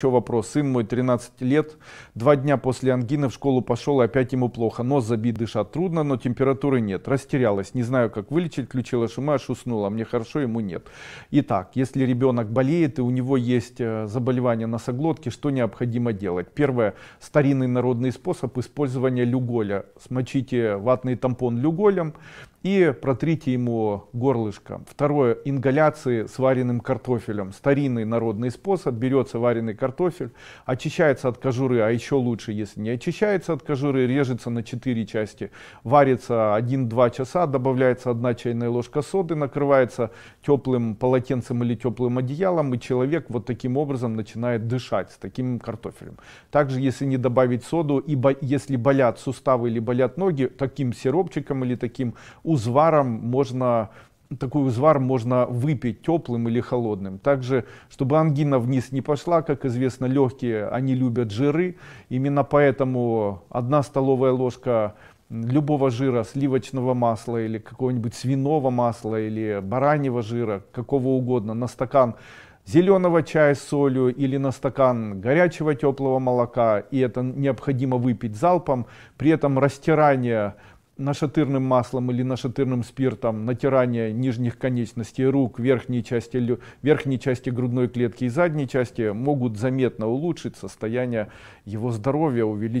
Еще вопрос. Сын мой 13 лет, два дня после ангины в школу пошел, и опять ему плохо. Нос забит, дышать трудно, но температуры нет. Растерялась, не знаю, как вылечить, включила шумаш, уснула. Мне хорошо, ему нет. Итак, если ребенок болеет и у него есть э, заболевание носоглотки, что необходимо делать? Первое, старинный народный способ использования люголя. Смочите ватный тампон люголем, и протрите ему горлышко. Второе, ингаляции с вареным картофелем. Старинный народный способ, берется вареный картофель, очищается от кожуры, а еще лучше, если не очищается от кожуры, режется на 4 части, варится 1-2 часа, добавляется 1 чайная ложка соды, накрывается теплым полотенцем или теплым одеялом, и человек вот таким образом начинает дышать с таким картофелем. Также, если не добавить соду, и если болят суставы или болят ноги, таким сиропчиком или таким узваром можно такой узвар можно выпить теплым или холодным. Также, чтобы ангина вниз не пошла, как известно, легкие, они любят жиры. Именно поэтому одна столовая ложка любого жира, сливочного масла или какого-нибудь свиного масла или бараньего жира, какого угодно, на стакан зеленого чая с солью или на стакан горячего теплого молока, и это необходимо выпить залпом, при этом растирание нашатырным маслом или нашатырным спиртом натирание нижних конечностей рук, верхней части, верхней части грудной клетки и задней части могут заметно улучшить состояние его здоровья, увеличить